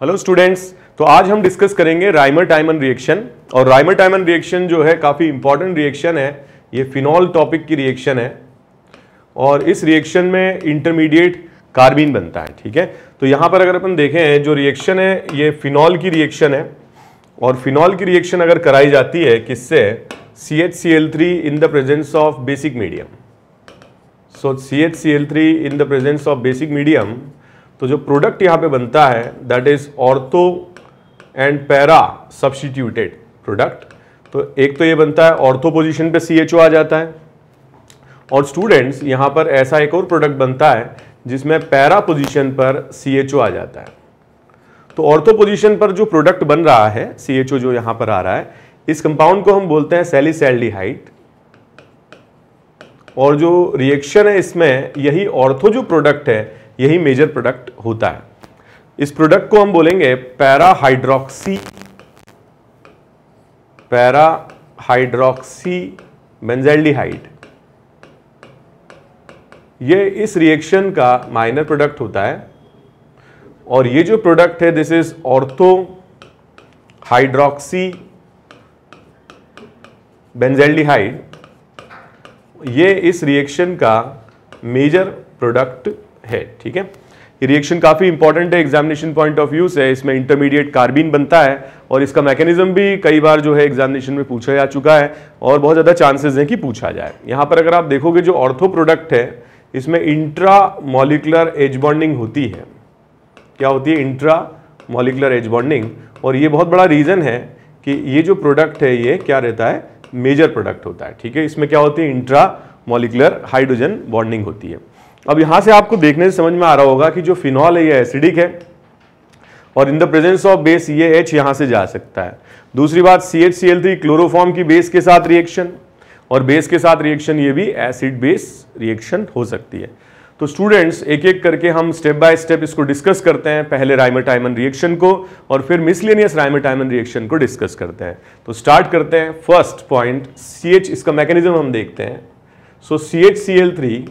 Hello students तो आज हम डिस्कस करेंगे राइमर टाइमन रिएक्शन और राइमर टाइमन रिएक्शन जो है काफ़ी इंपॉर्टेंट रिएक्शन है ये फिनॉल टॉपिक की रिएक्शन है और इस रिएक्शन में इंटरमीडिएट कार्बिन बनता है ठीक है तो यहाँ पर अगर अपन देखें जो रिएक्शन है ये फिनॉल की रिएक्शन है और फिनॉल की रिएक्शन अगर कराई जाती है किससे C H C L three in the presence of basic medium so C H C L three in the presence of basic medium तो जो प्रोडक्ट यहाँ पे बनता है that is ortho and para substituted product तो एक तो ये बनता है ऑर्थो पोजिशन पे सी आ जाता है और स्टूडेंट्स यहाँ पर ऐसा एक और प्रोडक्ट बनता है जिसमें पैरा पोजिशन पर सी आ जाता है तो ऑर्थो पोजिशन पर जो प्रोडक्ट बन रहा है सी जो यहाँ पर आ रहा है इस कंपाउंड को हम बोलते हैं हाइट और जो रिएक्शन है इसमें यही ऑर्थो जो प्रोडक्ट है यही मेजर प्रोडक्ट होता है इस प्रोडक्ट को हम बोलेंगे पैराहाइड्रोक्सी पैराहाइड्रोक्सी बेंजेल्डिहाइड ये इस रिएक्शन का माइनर प्रोडक्ट होता है और ये जो प्रोडक्ट है this is ortho hydroxy benzaldehyde ये इस रिएक्शन का मेजर प्रोडक्ट है ठीक है ये रिएक्शन काफ़ी इंपॉर्टेंट है एग्जामिनेशन पॉइंट ऑफ व्यू से इसमें इंटरमीडिएट कार्बिन बनता है और इसका मैकेनिज्म भी कई बार जो है एग्जामिनेशन में पूछा जा चुका है और बहुत ज़्यादा चांसेस हैं कि पूछा जाए यहाँ पर अगर आप देखोगे जो ऑर्थो प्रोडक्ट है इसमें इंट्रा मॉलिकुलर एज बॉन्डिंग होती है क्या होती है इंट्रा मोलिकुलर एज बॉन्डिंग और ये बहुत बड़ा रीज़न है कि ये जो प्रोडक्ट है ये क्या रहता है मेजर प्रोडक्ट होता है ठीक है इसमें क्या होती है इंट्रा मोलिकुलर हाइड्रोजन बॉन्डिंग होती है अब यहां से आपको देखने से समझ में आ रहा होगा कि जो फिनॉल है ये एसिडिक है और in the presence of base ये एच यहां से जा सकता है दूसरी बात C H C L three chloroform की बेस के साथ रिएक्शन और बेस के साथ रिएक्शन ये भी एसिड बेस रिएक्शन हो सकती है तो स्टूडेंट्स एक एक करके हम स्टेप बाय स्टेप इसको डिस्कस करते हैं पहले राइमेटाइमन रिएक्शन को और फिर मिसलेनियस राइमेटाइमन रिएक्शन को डिस्कस करते हैं तो स्टार्ट करते हैं फर्स्ट पॉइंट सी एच इसका मैकेनिज्म हम देखते हैं so C H C L three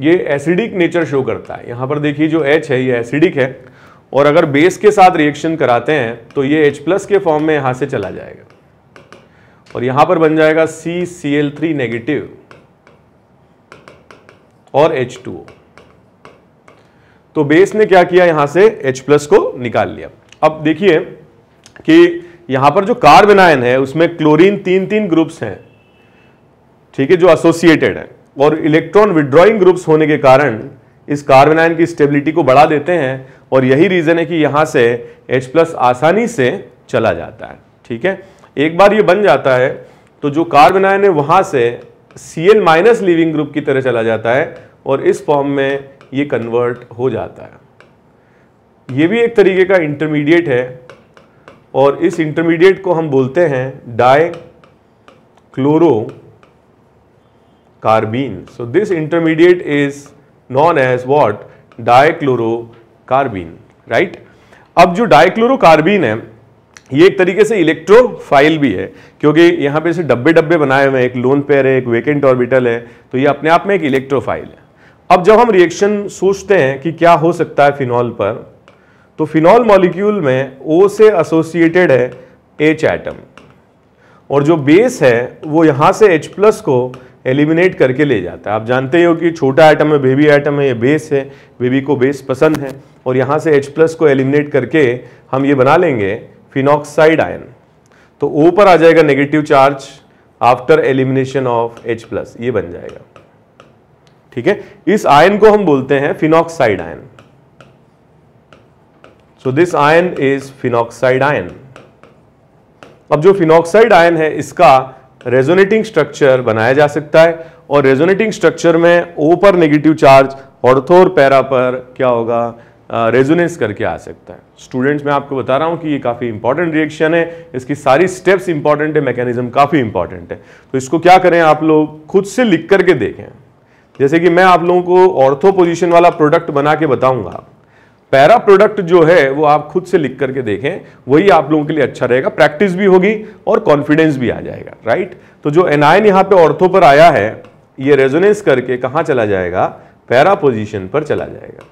ये एसिडिक नेचर शो करता है यहाँ पर देखिए जो एच है ये एसिडिक है और अगर बेस के साथ रिएक्शन कराते हैं तो ये एच प्लस के फॉर्म में यहाँ से चला जाएगा और यहाँ पर बन जाएगा C C L three negative और एच टू तो बेस ने क्या किया यहाँ से एच प्लस को निकाल लिया अब देखिए कि यहाँ पर जो कार्बन आयन है उसमें क्लोरीन तीन तीन ग्रुप्स हैं ठीक है जो एसोसिएटेड हैं और इलेक्ट्रॉन विड्रॉइंग ग्रुप्स होने के कारण इस कार्बन आयन की स्टेबिलिटी को बढ़ा देते हैं और यही रीज़न है कि यहाँ से एच प्लस आसानी से चला जाता है ठीक है एक बार ये बन जाता है तो जो कार्बन आयन है वहां से C L minus leaving group की तरह चला जाता है और इस फॉर्म में ये कन्वर्ट हो जाता है ये भी एक तरीके का इंटरमीडिएट है और इस इंटरमीडिएट को हम बोलते हैं dichloro carbene. So this intermediate is known as what? Dichlorocarbene, right? अब जो डाइक्लोरोकार्बिन है ये एक तरीके से इलेक्ट्रोफाइल भी है क्योंकि यहाँ पे इसे डब्बे डब्बे बनाए हुए हैं एक लोन पेयर है एक वेकेंट ऑर्बिटल है तो ये अपने आप में एक इलेक्ट्रोफाइल है अब जब हम रिएक्शन सोचते हैं कि क्या हो सकता है फिनॉल पर तो फिनॉल मॉलिक्यूल में ओ से एसोसिएटेड है एच एटम और जो बेस है वो यहाँ से एच प्लस को एलिमिनेट करके ले जाता है आप जानते हो कि छोटा आइटम है बेबी आइटम है ये बेस है बेबी को बेस पसंद है और यहाँ से H प्लस को एलिमिनेट करके हम ये बना लेंगे फिनॉक्साइड आयन तो O पर आ जाएगा negative charge after elimination of H plus ये बन जाएगा ठीक है इस आयन को हम बोलते हैं phenoxide ion so this ion is phenoxide ion अब जो फिनॉक्साइड आयन है इसका रेजोनेटिंग स्ट्रक्चर बनाया जा सकता है और रेजोनेटिंग स्ट्रक्चर में ओपर नेगेटिव चार्ज ऑर्थोर पैरा पर क्या होगा रेजोनेंस uh, करके आ सकता है स्टूडेंट्स मैं आपको बता रहा हूँ कि ये काफ़ी इंपॉर्टेंट रिएक्शन है इसकी सारी स्टेप्स इंपॉर्टेंट है मैकेनिज्म काफ़ी इंपॉर्टेंट है तो इसको क्या करें आप लोग खुद से लिख करके देखें जैसे कि मैं आप लोगों को ऑर्थो पोजीशन वाला प्रोडक्ट बना के बताऊंगा पैरा प्रोडक्ट जो है वो आप खुद से लिख करके देखें वही आप लोगों के लिए अच्छा रहेगा प्रैक्टिस भी होगी और कॉन्फिडेंस भी आ जाएगा राइट तो जो एनायन यहाँ पे ऑर्थो पर आया है ये रेजोनेंस करके कहाँ चला जाएगा पैरा पोजीशन पर चला जाएगा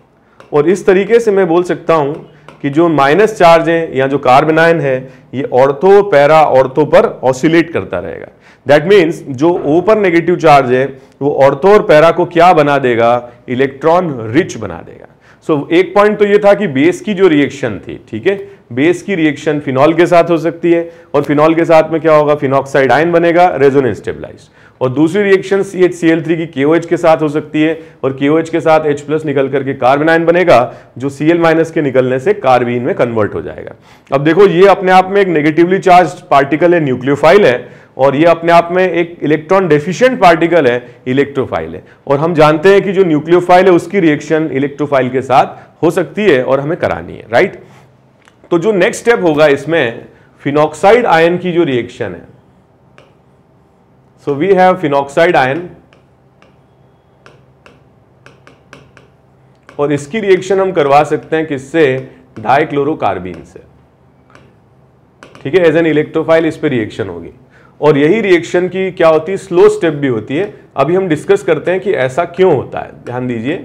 और इस तरीके से मैं बोल सकता हूँ कि जो माइनस चार्ज है या जो कार्बनायन है ये ऑर्थो पैरा ऑर्थो पर ऑसिलेट करता रहेगा दैट मीन्स जो ओपर नेगेटिव चार्ज है वो ऑर्थो और पैरा को क्या बना देगा इलेक्ट्रॉन रिच बना देगा सो so, एक पॉइंट तो ये था कि बेस की जो रिएक्शन थी ठीक है बेस की रिएक्शन फिनॉल के साथ हो सकती है और फिनॉल के साथ में क्या होगा फिनॉक्साइड आयन बनेगा रेजोनेंस स्टेबलाइज और दूसरी reaction C H C L three की के के साथ हो सकती है और के के साथ H प्लस निकल करके कार्बन आयन बनेगा जो सी एल माइनस के निकलने से कार्बिन में कन्वर्ट हो जाएगा अब देखो ये अपने आप में एक नेगेटिवली चार्ज पार्टिकल है न्यूक्लियोफाइल है और ये अपने आप में एक इलेक्ट्रॉन डेफिशिएंट पार्टिकल है इलेक्ट्रोफाइल है और हम जानते हैं कि जो न्यूक्लियोफाइल है उसकी रिएक्शन इलेक्ट्रोफाइल के साथ हो सकती है और हमें करानी है राइट तो जो नेक्स्ट स्टेप होगा इसमें फिनॉक्साइड आयन की जो रिएक्शन है so we have phenoxide ion और इसकी रिएक्शन हम करवा सकते हैं किससे डाइक्लोरोकार्बिन से ठीक है एज एन इलेक्ट्रोफाइल इस पर रिएक्शन होगी और यही रिएक्शन की क्या होती है स्लो स्टेप भी होती है अभी हम डिस्कस करते हैं कि ऐसा क्यों होता है ध्यान दीजिए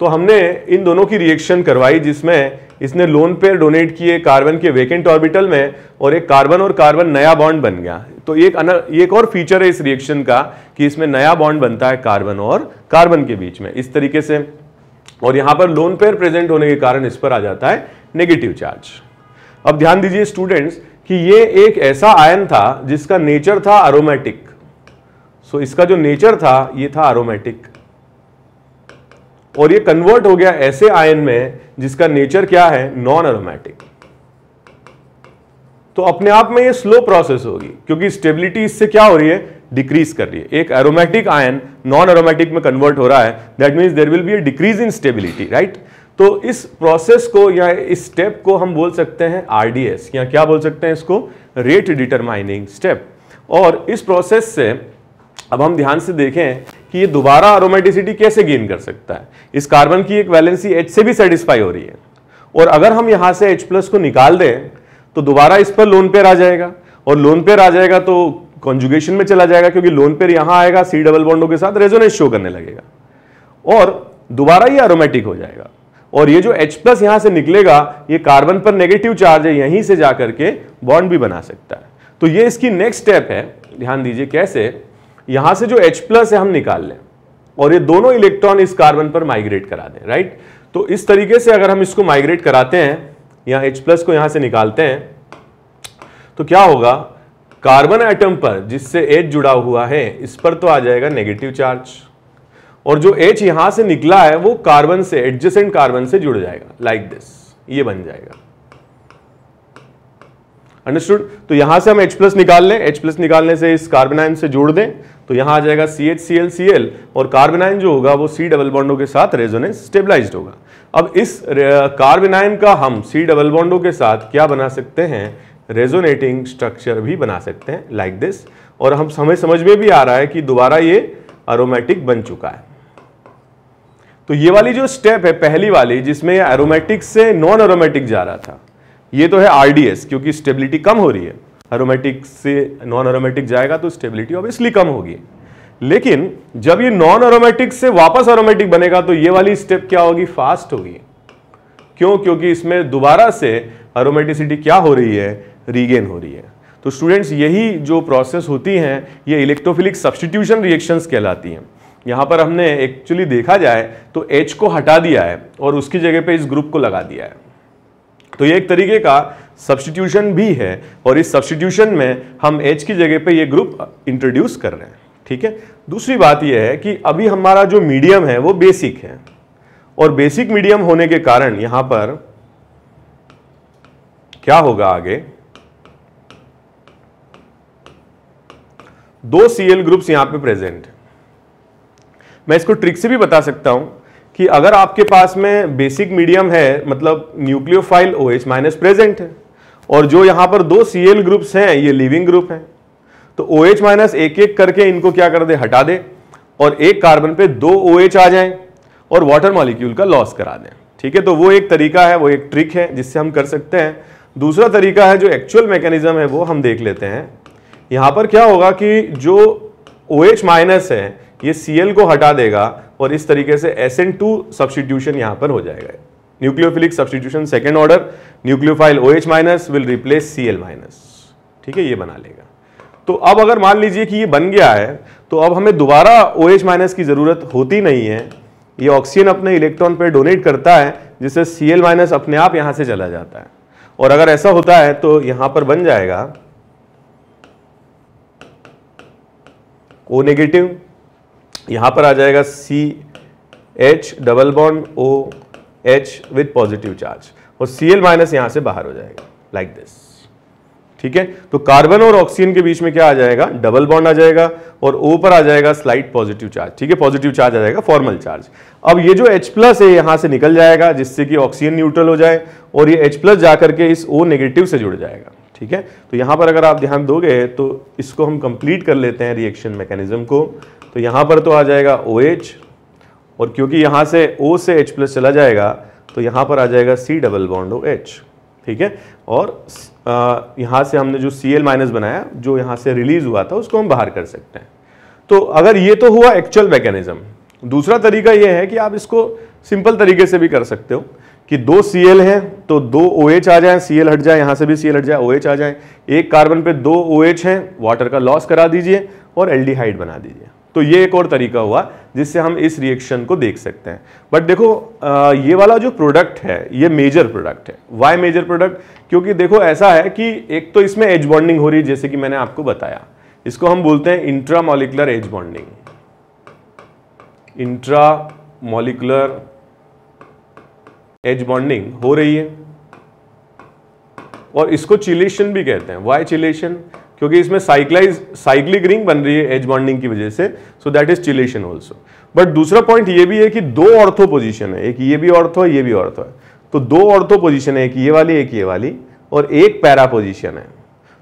तो हमने इन दोनों की रिएक्शन करवाई जिसमें इसने लोन पेयर डोनेट किए कार्बन के वेकेंट ऑर्बिटल में और एक कार्बन और कार्बन नया बॉन्ड बन गया तो एक एक और फीचर है इस रिएक्शन का कि इसमें नया बॉन्ड बनता है कार्बन और कार्बन के बीच में इस तरीके से और यहां पर लोन पेयर प्रेजेंट होने के कारण इस पर आ जाता है नेगेटिव चार्ज अब ध्यान दीजिए स्टूडेंट्स कि ये एक ऐसा आयन था जिसका नेचर था अरोमेटिक सो so, इसका जो नेचर था ये था अरोमेटिक और ये कन्वर्ट हो गया ऐसे आयन में जिसका नेचर क्या है नॉन अरोमेटिक तो अपने आप में ये स्लो प्रोसेस होगी क्योंकि स्टेबिलिटी इससे क्या हो रही है डिक्रीज कर रही है एक एरोमेटिक आयन नॉन एरोमेटिक में कन्वर्ट हो रहा है that means there will be a decrease in stability right तो इस प्रोसेस को या इस स्टेप को हम बोल सकते हैं आरडीएस या क्या बोल सकते हैं इसको रेट डिटरमाइनिंग स्टेप और इस प्रोसेस से अब हम ध्यान से देखें कि ये दोबारा अरोमेटिसिटी कैसे गेन कर सकता है इस कार्बन की एक वैलेंसी एच से भी सेटिस्फाई हो रही है और अगर हम यहाँ से एच प्लस को निकाल दें तो दोबारा इस पर लोन पेयर आ जाएगा और लोन पेयर आ जाएगा तो कॉन्जुगेशन में चला जाएगा क्योंकि लोन पेयर यहाँ आएगा सी डबल बॉन्डो के साथ रेजोनेस शो करने लगेगा और दोबारा ये अरोमेटिक हो जाएगा और ये जो H प्लस यहां से निकलेगा ये कार्बन पर नेगेटिव चार्ज है यहीं से जा करके बॉन्ड भी बना सकता है तो ये इसकी नेक्स्ट स्टेप है ध्यान दीजिए कैसे यहां से जो एच प्लस है हम निकाल लें और ये दोनों इलेक्ट्रॉन इस कार्बन पर माइग्रेट करा दें राइट तो इस तरीके से अगर हम इसको माइग्रेट कराते हैं या एच प्लस को यहां से निकालते हैं तो क्या होगा कार्बन एटम पर जिससे एच जुड़ा हुआ है इस पर तो आ जाएगा नेगेटिव चार्ज और जो H यहां से निकला है वो कार्बन से एडजेसेंट कार्बन से जुड़ जाएगा लाइक like दिस ये बन जाएगा अंडरस्टूड तो यहां से हम H प्लस निकाल लें H प्लस निकालने से इस कार्बनाइन से जोड़ दें तो यहां आ जाएगा C H C L C L और कार्बेनाइन जो होगा वो सी डबल बॉन्डो के साथ रेजोनेंस स्टेबलाइज होगा अब इस कार्बेनाइन का हम सी डबल बॉन्डो के साथ क्या बना सकते हैं रेजोनेटिंग स्ट्रक्चर भी बना सकते हैं लाइक like दिस और हम हमें समझ में भी आ रहा है कि दोबारा ये अरोमेटिक बन चुका है तो ये वाली जो स्टेप है पहली वाली जिसमें एरोमेटिक से नॉन एरोमेटिक जा रहा था ये तो है आरडीएस क्योंकि स्टेबिलिटी कम हो रही है एरोमेटिक से नॉन एरोमेटिक जाएगा तो स्टेबिलिटी ऑब्वियसली कम होगी लेकिन जब ये नॉन एरोमेटिक से वापस एरोमेटिक बनेगा तो ये वाली स्टेप क्या होगी फास्ट होगी क्यों क्योंकि इसमें दोबारा से एरोमेटिसिटी क्या हो रही है रीगेन हो रही है तो स्टूडेंट्स यही जो प्रोसेस होती हैं ये इलेक्ट्रोफिलिक सब्सटीट्यूशन रिएक्शंस कहलाती हैं यहाँ पर हमने एक्चुअली देखा जाए तो एच को हटा दिया है और उसकी जगह पे इस ग्रुप को लगा दिया है तो ये एक तरीके का सब्सटीट्यूशन भी है और इस सब्सटीट्यूशन में हम एच की जगह पे ये ग्रुप इंट्रोड्यूस कर रहे हैं ठीक है दूसरी बात यह है कि अभी हमारा जो मीडियम है वो बेसिक है और बेसिक मीडियम होने के कारण यहाँ पर क्या होगा आगे दो सीएल ग्रुप्स यहाँ पे प्रेजेंट है मैं इसको ट्रिक से भी बता सकता हूँ कि अगर आपके पास में बेसिक मीडियम है मतलब nucleophile O H minus present है और जो यहाँ पर दो सी एल ग्रुप्स हैं ये लिविंग ग्रुप हैं तो ओ एच माइनस एक एक करके इनको क्या कर दे हटा दे और एक कार्बन पे दो ओ एच आ जाए और वाटर मॉलिक्यूल का लॉस करा दें ठीक है तो वो एक तरीका है वो एक ट्रिक है जिससे हम कर सकते हैं दूसरा तरीका है जो एक्चुअल मैकेनिज्म है वो हम देख लेते हैं यहाँ पर क्या होगा कि जो ओ एच माइनस है ये सी को हटा देगा और इस तरीके से एस एन टू सब्सटीट्यूशन यहां पर हो जाएगा nucleophilic substitution second order nucleophile O H minus will replace C L minus ठीक है ये बना लेगा तो अब अगर मान लीजिए कि ये बन गया है तो अब हमें दोबारा ओ एच माइनस की ज़रूरत होती नहीं है ये ऑक्सीजन अपने इलेक्ट्रॉन पर डोनेट करता है जिससे सी एल माइनस अपने आप यहां से चला जाता है और अगर ऐसा होता है तो यहां पर बन जाएगा ओ नेगेटिव यहाँ पर आ जाएगा C H double bond O H with positive charge और सी एल माइनस यहाँ से बाहर हो जाएगा लाइक like दिस ठीक है तो कार्बन और ऑक्सीजन के बीच में क्या आ जाएगा डबल बॉन्ड आ जाएगा और ओ पर आ जाएगा स्लाइट पॉजिटिव चार्ज ठीक है पॉजिटिव चार्ज आ जाएगा फॉर्मल चार्ज अब ये जो H प्लस है यहां से निकल जाएगा जिससे कि ऑक्सीजन न्यूट्रल हो जाए और ये H प्लस जाकर के इस O नेगेटिव से जुड़ जाएगा ठीक है तो यहां पर अगर आप ध्यान दोगे तो इसको हम कंप्लीट कर लेते हैं रिएक्शन मैकेनिज्म को तो यहाँ पर तो आ जाएगा ओ OH और क्योंकि यहाँ से ओ से एच प्लस चला जाएगा तो यहाँ पर आ जाएगा C double bond O H ठीक है और यहाँ से हमने जो सी एल माइनस बनाया जो यहाँ से रिलीज हुआ था उसको हम बाहर कर सकते हैं तो अगर ये तो हुआ एक्चुअल मैकेनिज्म दूसरा तरीका ये है कि आप इसको सिंपल तरीके से भी कर सकते हो कि दो सी एल हैं तो दो ओ OH आ जाए सी एल हट जाए यहाँ से भी सी एल हट जाए ओ OH आ जाए एक कार्बन पे दो ओ OH है वाटर का लॉस करा दीजिए और एल्डिहाइड बना दीजिए तो ये एक और तरीका हुआ जिससे हम इस रिएक्शन को देख सकते हैं बट देखो आ, ये वाला जो प्रोडक्ट है ये मेजर प्रोडक्ट है वाई मेजर प्रोडक्ट क्योंकि देखो ऐसा है कि एक तो इसमें एज बॉन्डिंग हो रही है जैसे कि मैंने आपको बताया इसको हम बोलते हैं intramolecular H bonding intramolecular H bonding हो रही है और इसको चिलेशन भी कहते हैं वाई चिलेशन क्योंकि इसमें साइक्लाइज साइक्लिक रिंग बन रही है एज बॉन्डिंग की वजह से so that is chelation also but दूसरा पॉइंट ये भी है कि दो ऑर्थो पोजिशन है एक ये भी ऑर्थो है ये भी ऑर्थो है तो दो ऑर्थो पोजिशन है एक ये वाली एक ये वाली और एक पैरा पोजिशन है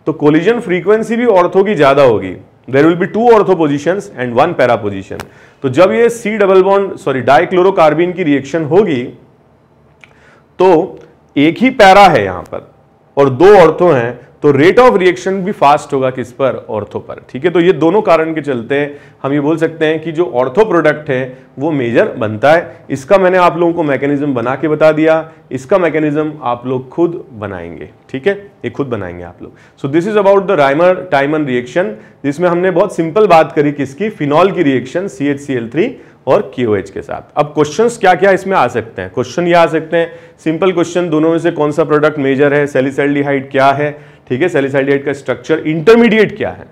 तो कोलिजन फ्रीक्वेंसी भी ऑर्थो की ज़्यादा होगी there will be two ortho position and one para position तो जब ये C double bond sorry dichlorocarbene की रिएक्शन होगी तो एक ही पैरा है यहां पर और दो ऑर्थो हैं तो रेट ऑफ रिएक्शन भी फास्ट होगा किस पर ऑर्थो पर ठीक है तो ये दोनों कारण के चलते हम ये बोल सकते हैं कि जो ऑर्थो प्रोडक्ट है वो मेजर बनता है इसका मैंने आप लोगों को मैकेनिज्म बना के बता दिया इसका मैकेनिज्म आप लोग खुद बनाएंगे ठीक है ये खुद बनाएंगे आप लोग so this is about the Reimer Tiemann reaction जिसमें हमने बहुत सिंपल बात करी किसकी फिनॉल की reaction C H C L three और KOH के साथ अब क्वेश्चंस क्या क्या इसमें आ सकते हैं क्वेश्चन ये आ सकते हैं सिंपल क्वेश्चन दोनों में से कौन सा प्रोडक्ट मेजर है सेलिसल्डिहाइड क्या है ठीक है सेलिसाइडेट का स्ट्रक्चर इंटरमीडिएट क्या है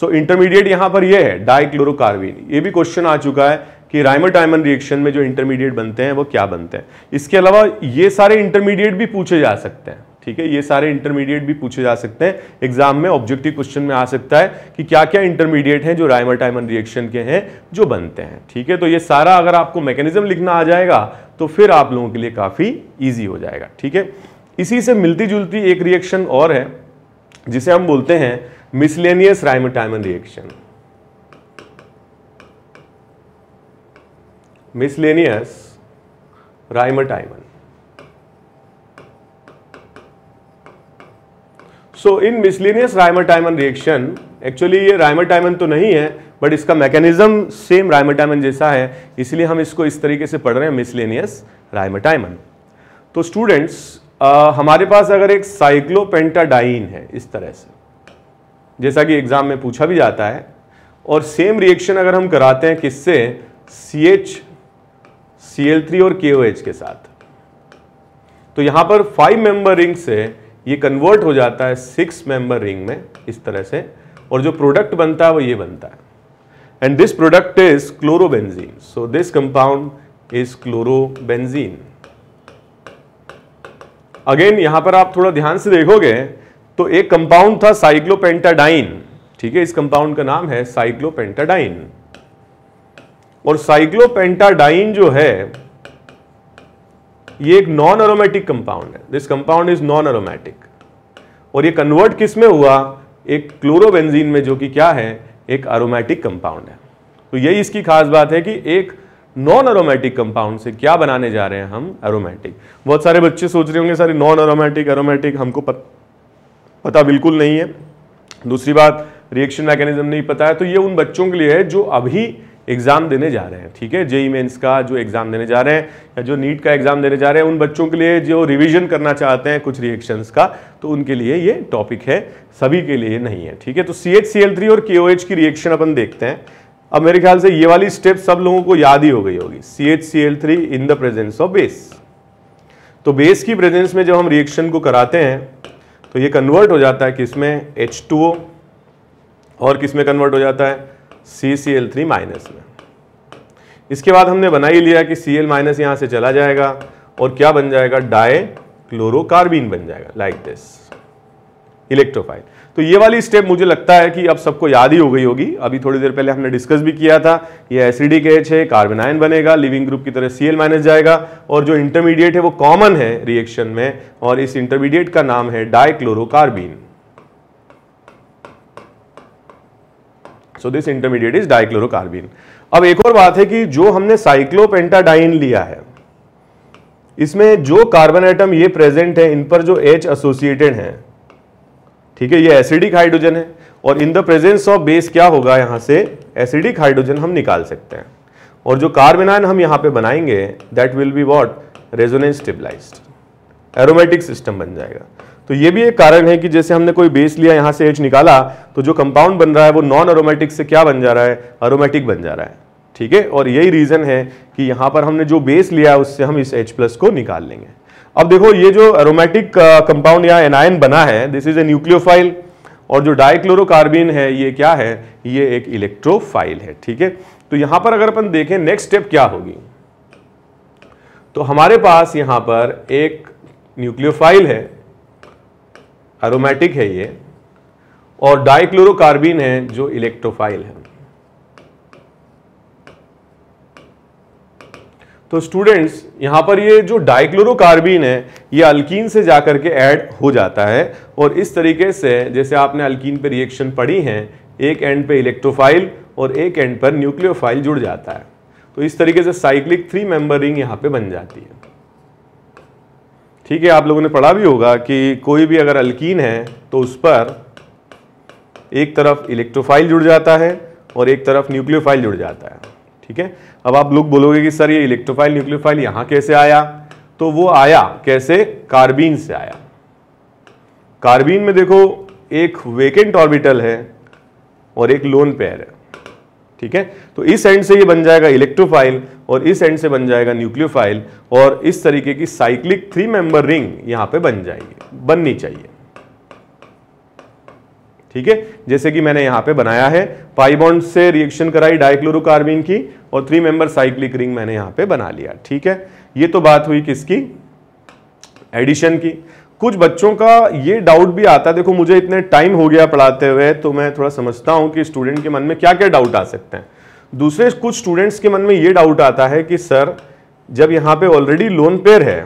सो so, इंटरमीडिएट यहां पर यह है डाइक्लोरोकार्बिन ये भी क्वेश्चन आ चुका है कि राइमर टाइमन रिएक्शन में जो इंटरमीडिएट बनते हैं वो क्या बनते हैं इसके अलावा ये सारे इंटरमीडिएट भी पूछे जा सकते हैं ठीक है ये सारे इंटरमीडिएट भी पूछे जा सकते हैं एग्जाम में ऑब्जेक्टिव क्वेश्चन में आ सकता है कि क्या क्या इंटरमीडिएट हैं जो राइमर टाइमन रिएक्शन के हैं जो बनते हैं ठीक है तो ये सारा अगर आपको मैकेनिज्म लिखना आ जाएगा तो फिर आप लोगों के लिए काफ़ी ईजी हो जाएगा ठीक है इसी से मिलती जुलती एक रिएक्शन और है जिसे हम बोलते हैं miscellaneous Reimer Tiemann reaction miscellaneous Reimer Tiemann so in miscellaneous Reimer Tiemann reaction actually ये राइमोटाइमन तो नहीं है बट इसका मैकेनिज्म सेम राइमोटाइमन जैसा है इसलिए हम इसको इस तरीके से पढ़ रहे हैं मिसलेनियस राइमोटाइमन तो स्टूडेंट्स आ, हमारे पास अगर एक साइक्लोपेंटाडाइन है इस तरह से जैसा कि एग्जाम में पूछा भी जाता है और सेम रिएक्शन अगर हम कराते हैं किससे C H C L three और के ओ एच के साथ तो यहां पर फाइव मेंबर रिंग से ये कन्वर्ट हो जाता है सिक्स मेंबर रिंग में इस तरह से और जो प्रोडक्ट बनता है वो ये बनता है and this product is chlorobenzene so this compound is chlorobenzene again यहां पर आप थोड़ा ध्यान से देखोगे तो एक कंपाउंड था साइक्लोपेंटाडाइन ठीक है इस कंपाउंड का नाम है साइक्लोपेंटाडाइन और साइक्लोपेंटाडाइन जो है ये एक नॉन अरोमेटिक कंपाउंड है this compound is non aromatic और ये कन्वर्ट किस में हुआ एक क्लोरोबेंजीन में जो कि क्या है एक अरोमेटिक कंपाउंड है तो यही इसकी खास बात है कि एक नॉन अरोमेटिक कंपाउंड से क्या बनाने जा रहे हैं हम अरोमेटिक बहुत सारे बच्चे सोच रहे होंगे सारे नॉन अरोमेटिक अरोमेटिक हमको पत, पता बिल्कुल नहीं है दूसरी बात रिएक्शन मैकेनिज्म नहीं पता है तो ये उन बच्चों के लिए है जो अभी एग्जाम देने जा रहे हैं ठीक है जेई मेन्स का जो एग्जाम देने जा रहे हैं या जो नीट का एग्जाम देने जा रहे हैं उन बच्चों के लिए जो रिवीजन करना चाहते हैं कुछ रिएक्शंस का तो उनके लिए ये टॉपिक है सभी के लिए नहीं है ठीक है तो C H C L three और के ओ एच की रिएक्शन अपन देखते हैं अब मेरे ख्याल से ये वाली स्टेप सब लोगों को याद ही हो गई होगी C H C L three in the presence of base तो बेस की प्रेजेंस में जब हम रिएक्शन को कराते हैं तो ये कन्वर्ट हो जाता है किसमें एच टू ओ और किस में कन्वर्ट हो जाता है C C L three minus में इसके बाद हमने बना ही लिया कि सी एल माइनस यहाँ से चला जाएगा और क्या बन जाएगा डाई क्लोरोकार्बिन बन जाएगा लाइक दिस इलेक्ट्रोफाइल तो ये वाली स्टेप मुझे लगता है कि अब सबको याद ही हो गई होगी अभी थोड़ी देर पहले हमने डिस्कस भी किया था ये एसिडिक एच है कार्बन आयन बनेगा लिविंग ग्रुप की तरह सीएल माइनस जाएगा और जो इंटरमीडिएट है वो कॉमन है रिएक्शन में और इस इंटरमीडिएट का नाम है dichlorocarbene so this intermediate is dichlorocarbene अब एक और बात है कि जो हमने साइक्लोपेंटाडाइन लिया है इसमें जो कार्बन आइटम ये प्रेजेंट है इन पर जो एच एसोसिएटेड है ठीक है ये एसिडिक हाइड्रोजन है और in the presence of base क्या होगा यहाँ से एसिडिक हाइड्रोजन हम निकाल सकते हैं और जो कार्बेनाइन हम यहाँ पे बनाएंगे that will be what resonance stabilize aromatic system बन जाएगा तो ये भी एक कारण है कि जैसे हमने कोई बेस लिया यहाँ से एच निकाला तो जो कंपाउंड बन रहा है वो नॉन अरोमेटिक से क्या बन जा रहा है अरोमेटिक बन जा रहा है ठीक है और यही रीज़न है कि यहाँ पर हमने जो बेस लिया उससे हम इस एच प्लस को निकाल लेंगे अब देखो ये जो एरोमेटिक कंपाउंड uh, या एनायन बना है दिस इज ए न्यूक्लियोफाइल और जो डाइक्लोरोकार्बिन है ये क्या है ये एक इलेक्ट्रोफाइल है ठीक है तो यहां पर अगर अपन देखें नेक्स्ट स्टेप क्या होगी तो हमारे पास यहां पर एक न्यूक्लियोफाइल है एरोमेटिक है ये और डाइक्लोरोकार्बिन है जो इलेक्ट्रोफाइल है तो स्टूडेंट्स यहाँ पर ये जो डाइक्लोरोबीन है ये अल्कीन से जा के ऐड हो जाता है और इस तरीके से जैसे आपने अल्कीन पे रिएक्शन पढ़ी है एक एंड पे इलेक्ट्रोफाइल और एक एंड पर न्यूक्लियोफाइल जुड़ जाता है तो इस तरीके से साइक्लिक थ्री मेंबर रिंग यहाँ पे बन जाती है ठीक है आप लोगों ने पढ़ा भी होगा कि कोई भी अगर अल्कीन है तो उस पर एक तरफ इलेक्ट्रोफाइल जुड़ जाता है और एक तरफ न्यूक्लियोफाइल जुड़ जाता है ठीक है अब आप लोग बोलोगे कि सर ये इलेक्ट्रोफाइल न्यूक्लियोफाइल यहां कैसे आया तो वो आया कैसे कार्बीन से आया कार्बीन में देखो एक वेकेंट ऑर्बिटल है और एक लोन पेयर है ठीक है तो इस एंड से ये बन जाएगा इलेक्ट्रोफाइल और इस एंड से बन जाएगा न्यूक्लियोफाइल और इस तरीके की साइक्लिक थ्री मेंबर रिंग यहां पे बन जाएगी बननी चाहिए ठीक है जैसे कि मैंने यहां पे बनाया है फाइव बॉन्ड से रिएक्शन कराई डाइक्लोरोकार्बिन की और थ्री मेंबर साइक्लिक रिंग मैंने यहां पे बना लिया ठीक है ये तो बात हुई किसकी एडिशन की कुछ बच्चों का ये डाउट भी आता है देखो मुझे इतने टाइम हो गया पढ़ाते हुए तो मैं थोड़ा समझता हूं कि स्टूडेंट के मन में क्या क्या डाउट आ सकते हैं दूसरे कुछ स्टूडेंट्स के मन में ये डाउट आता है कि सर जब यहाँ पे ऑलरेडी लोन पेयर है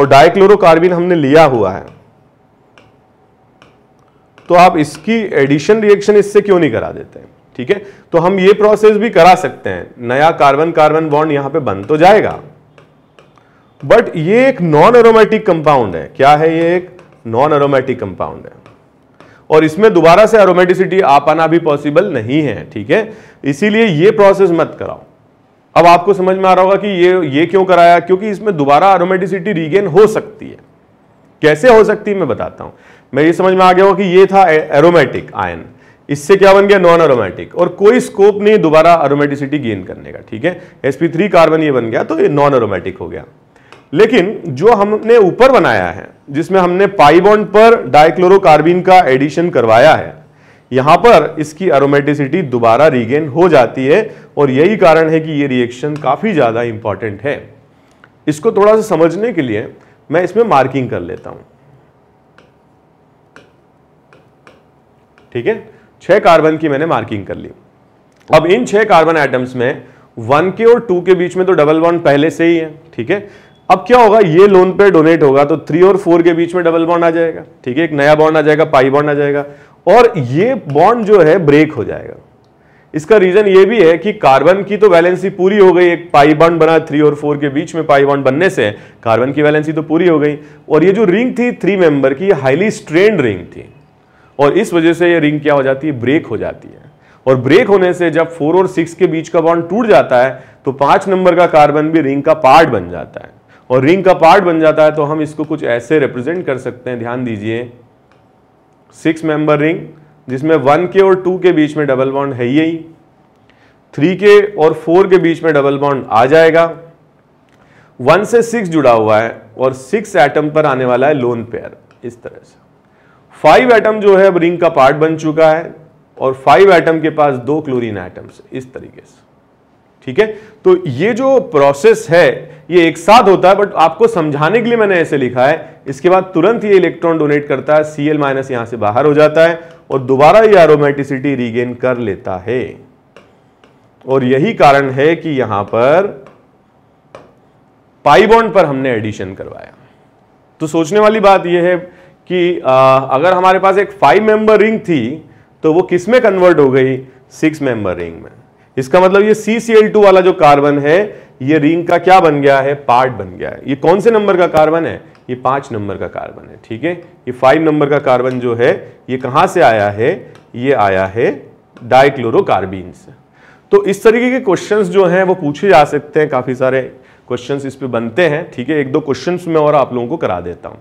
और डाइक्लोरोकार्बिन हमने लिया हुआ है तो आप इसकी एडिशन रिएक्शन इससे क्यों नहीं करा देते ठीक है तो हम ये प्रोसेस भी करा सकते हैं नया कार्बन कार्बन बॉन्ड यहां पे बन तो जाएगा बट ये एक नॉन एरोमेटिक कंपाउंड है क्या है ये एक नॉन एरोमेटिक कंपाउंड है और इसमें दोबारा से एरोमेटिसिटी आ पाना भी पॉसिबल नहीं है ठीक है इसीलिए ये प्रोसेस मत कराओ अब आपको समझ में आ रहा होगा कि ये ये क्यों कराया क्योंकि इसमें दोबारा एरोमेटिसिटी रीगेन हो सकती है कैसे हो सकती है मैं बताता हूं ये समझ में आ गया हूं कि ये था एरोमेटिक आयन इससे क्या बन गया नॉन एरोमेटिक और कोई स्कोप नहीं दोबारा अरोमेटिसिटी गेन करने का ठीक है sp3 कार्बन ये बन गया तो ये नॉन एरोमेटिक हो गया लेकिन जो हमने ऊपर बनाया है जिसमें हमने पाइबॉन्ड पर डाइक्लोरोकार्बिन का एडिशन करवाया है यहां पर इसकी एरोमेटिसिटी दोबारा रिगेन हो जाती है और यही कारण है कि ये रिएक्शन काफ़ी ज़्यादा इंपॉर्टेंट है इसको थोड़ा सा समझने के लिए मैं इसमें मार्किंग कर लेता हूँ ठीक है छह कार्बन की मैंने मार्किंग कर ली अब इन छह कार्बन एटम्स में वन के और टू के बीच में तो डबल बॉन्ड पहले से ही है ठीक है अब क्या होगा ये लोन पे डोनेट होगा तो थ्री और फोर के बीच में डबल बॉन्ड आ जाएगा ठीक है एक नया बॉन्ड आ जाएगा पाई बॉन्ड आ जाएगा और ये बॉन्ड जो है ब्रेक हो जाएगा इसका रीजन ये भी है कि कार्बन की तो वैलेंसी पूरी हो गई एक पाई बॉन्ड बना थ्री और फोर के बीच में पाई बॉन्ड बनने से कार्बन की वैलेंसी तो पूरी हो गई और ये जो रिंग थी थ्री मेंबर की हाईली स्ट्रेन रिंग थी और इस वजह से ये रिंग क्या हो जाती है ब्रेक हो जाती है और ब्रेक होने से जब फोर और सिक्स के बीच का बॉन्ड टूट जाता है तो पांच नंबर का कार्बन भी रिंग का पार्ट बन जाता है और रिंग का पार्ट बन जाता है तो हम इसको कुछ ऐसे रिप्रेजेंट कर सकते हैं ध्यान दीजिए सिक्स मेंबर रिंग जिसमें वन के और टू के बीच में डबल बॉन्ड है ही थ्री के और फोर के बीच में डबल बॉन्ड आ जाएगा वन से सिक्स जुड़ा हुआ है और सिक्स एटम पर आने वाला है लोन पेयर इस तरह से फाइव एटम जो है अब रिंग का पार्ट बन चुका है और फाइव एटम के पास दो क्लोरीन एटम्स इस तरीके से ठीक है तो ये जो प्रोसेस है ये एक साथ होता है बट आपको समझाने के लिए मैंने ऐसे लिखा है इसके बाद तुरंत ये इलेक्ट्रॉन डोनेट करता है सीएल माइनस यहां से बाहर हो जाता है और दोबारा ये एरोमेटिसिटी रिगेन कर लेता है और यही कारण है कि यहां पर पाइबॉन्ड पर हमने एडिशन करवाया तो सोचने वाली बात यह है कि आ, अगर हमारे पास एक फाइव मेंबर रिंग थी तो वो किस में कन्वर्ट हो गई सिक्स मेंबर रिंग में इसका मतलब ये सी सी एल टू वाला जो कार्बन है ये रिंग का क्या बन गया है पार्ट बन गया है ये कौन से नंबर का कार्बन है ये पांच नंबर का कार्बन है ठीक है ये फाइव नंबर का कार्बन जो है ये कहाँ से आया है ये आया है डाइक्लोरोकार्बिन से तो इस तरीके के क्वेश्चन जो हैं वो पूछे जा सकते हैं काफ़ी सारे क्वेश्चंस इस पर बनते हैं ठीक है एक दो क्वेश्चंस में और आप लोगों को करा देता हूँ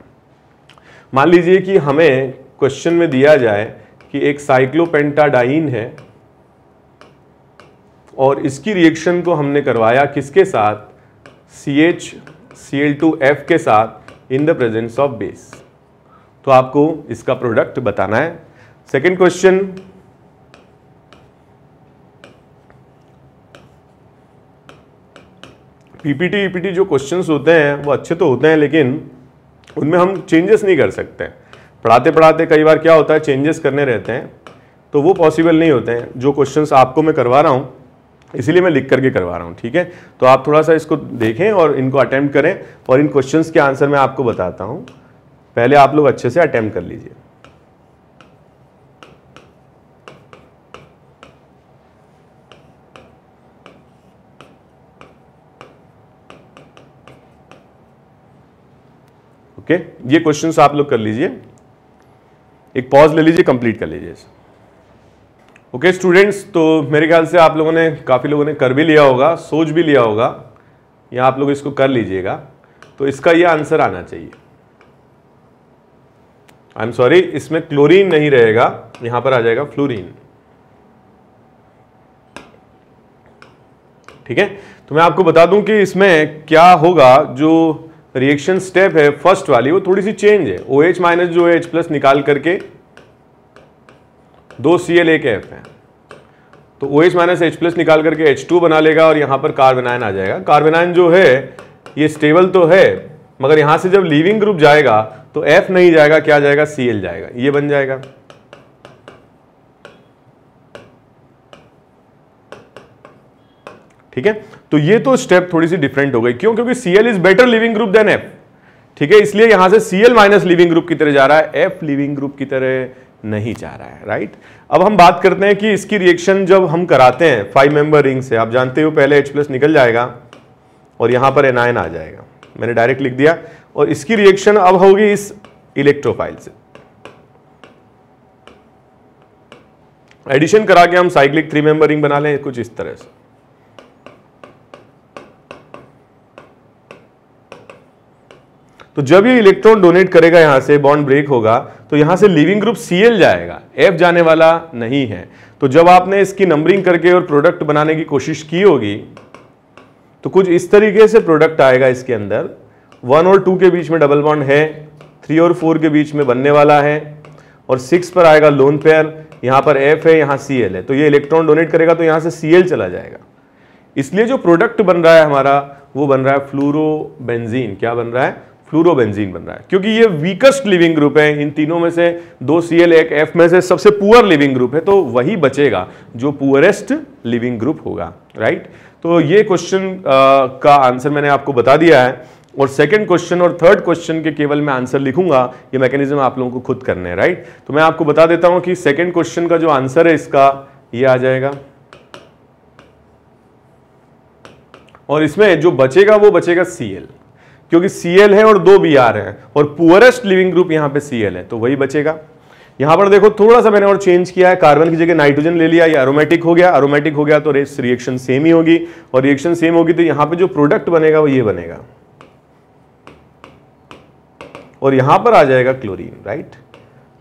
मान लीजिए कि हमें क्वेश्चन में दिया जाए कि एक साइक्लोपेंटाडाइन है और इसकी रिएक्शन को तो हमने करवाया किसके साथ C H C L two F के साथ in the presence of base तो आपको इसका प्रोडक्ट बताना है सेकेंड क्वेश्चन पीपीटी पीपीटी जो क्वेश्चंस होते हैं वो अच्छे तो होते हैं लेकिन उनमें हम चेंजेस नहीं कर सकते पढ़ाते पढ़ाते कई बार क्या होता है चेंजेस करने रहते हैं तो वो पॉसिबल नहीं होते हैं जो क्वेश्चंस आपको मैं करवा रहा हूँ इसीलिए मैं लिख करके करवा रहा हूँ ठीक है तो आप थोड़ा सा इसको देखें और इनको अटैम्प्ट करें और इन क्वेश्चन के आंसर मैं आपको बताता हूँ पहले आप लोग अच्छे से अटैम्प्ट कर लीजिए ओके ये क्वेश्चन आप लोग कर लीजिए एक पॉज ले लीजिए कंप्लीट कर लीजिए ओके okay, स्टूडेंट्स तो मेरे ख्याल से आप लोगों ने काफ़ी लोगों ने कर भी लिया होगा सोच भी लिया होगा या आप लोग इसको कर लीजिएगा तो इसका ये आंसर आना चाहिए आई एम सॉरी इसमें क्लोरीन नहीं रहेगा यहां पर आ जाएगा फ्लोरीन ठीक है तो मैं आपको बता दूं कि इसमें क्या होगा जो रिएक्शन स्टेप है फर्स्ट वाली वो थोड़ी सी चेंज है ओ एच माइनस जो एच प्लस निकाल करके दो सी एल एक एफ है तो O H minus H plus निकाल करके एच टू बना लेगा और यहां पर कार्बेनाइन आ जाएगा कार्बेनाइन जो है ये स्टेबल तो है मगर यहां से जब लिविंग ग्रुप जाएगा तो एफ नहीं जाएगा क्या जाएगा सी एल जाएगा ये बन जाएगा ठीक है तो ये तो स्टेप थोड़ी सी डिफरेंट हो गई क्यों क्योंकि C L is better leaving group than F ठीक है इसलिए यहां से सीएल माइनस लिविंग ग्रुप की तरह जा रहा है एफ लिविंग ग्रुप की तरह नहीं जा रहा है राइट अब हम बात करते हैं कि इसकी रिएक्शन जब हम कराते हैं फाइव मेंबर रिंग से आप जानते हो पहले एच प्लस निकल जाएगा और यहां पर एनायन आ जाएगा मैंने डायरेक्ट लिख दिया और इसकी रिएक्शन अब होगी इस इलेक्ट्रोफाइल से एडिशन करा के हम साइक्लिक थ्री मेंबर रिंग बना लें कुछ इस तरह से तो जब ये इलेक्ट्रॉन डोनेट करेगा यहां से बॉन्ड ब्रेक होगा तो यहां से लिविंग ग्रुप सीएल जाएगा एफ जाने वाला नहीं है तो जब आपने इसकी नंबरिंग करके और प्रोडक्ट बनाने की कोशिश की होगी तो कुछ इस तरीके से प्रोडक्ट आएगा इसके अंदर वन और टू के बीच में डबल बॉन्ड है थ्री और फोर के बीच में बनने वाला है और सिक्स पर आएगा लोन पेयर यहां पर एफ है यहाँ सी है तो ये इलेक्ट्रॉन डोनेट करेगा तो यहां से सी चला जाएगा इसलिए जो प्रोडक्ट बन रहा है हमारा वो बन रहा है फ्लूरोबेंजीन क्या बन रहा है फ्लोरोबेंजीन बन रहा है क्योंकि ये वीकेस्ट लिविंग ग्रुप है इन तीनों में से दो सी एल एक एफ में से सबसे पुअर लिविंग ग्रुप है तो वही बचेगा जो पुअरेस्ट लिविंग ग्रुप होगा राइट तो ये क्वेश्चन का आंसर मैंने आपको बता दिया है और सेकंड क्वेश्चन और थर्ड क्वेश्चन के केवल मैं आंसर लिखूंगा ये मैकेनिज्म आप लोगों को खुद करने है राइट तो मैं आपको बता देता हूं कि सेकंड क्वेश्चन का जो आंसर है इसका ये आ जाएगा और इसमें जो बचेगा वो बचेगा सी एल क्योंकि सीएल है और दो बी आर है और पुअरेस्ट लिविंग ग्रुप यहां पे सीएल है तो वही बचेगा यहां पर देखो थोड़ा सा मैंने और चेंज किया है कार्बन की जगह नाइट्रोजन ले लिया ये एरोमेटिक हो गया एरोमेटिक हो गया तो रिएक्शन सेम ही होगी और रिएक्शन सेम होगी तो यहां पे जो प्रोडक्ट बनेगा वो ये बनेगा और यहां पर आ जाएगा क्लोरीन राइट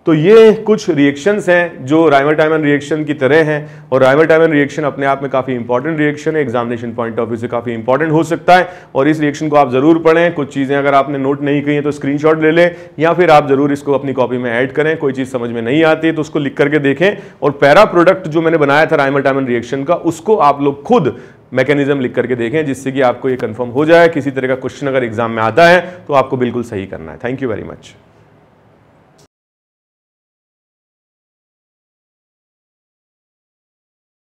तो ये कुछ रिएक्शंस हैं जो टाइमन रिएक्शन की तरह हैं और टाइमन रिएक्शन अपने आप में काफ़ी इंपॉर्टेंट रिएक्शन है एग्जामिनेशन पॉइंट ऑफ व्यू से काफ़ी इंपॉर्टेंट हो सकता है और इस रिएक्शन को आप ज़रूर पढ़ें कुछ चीज़ें अगर आपने नोट नहीं की हैं तो स्क्रीनशॉट ले लें या फिर आप ज़रूर इसको अपनी कॉपी में ऐड करें कोई चीज़ समझ में नहीं आती है तो उसको लिख करके देखें और पैरा प्रोडक्ट जो मैंने बनाया था टाइमन रिएक्शन का उसको आप लोग खुद मैकेनिज्म लिख करके देखें जिससे कि आपको ये कन्फर्म हो जाए किसी तरह का क्वेश्चन अगर एग्जाम में आता है तो आपको बिल्कुल सही करना है थैंक यू वेरी मच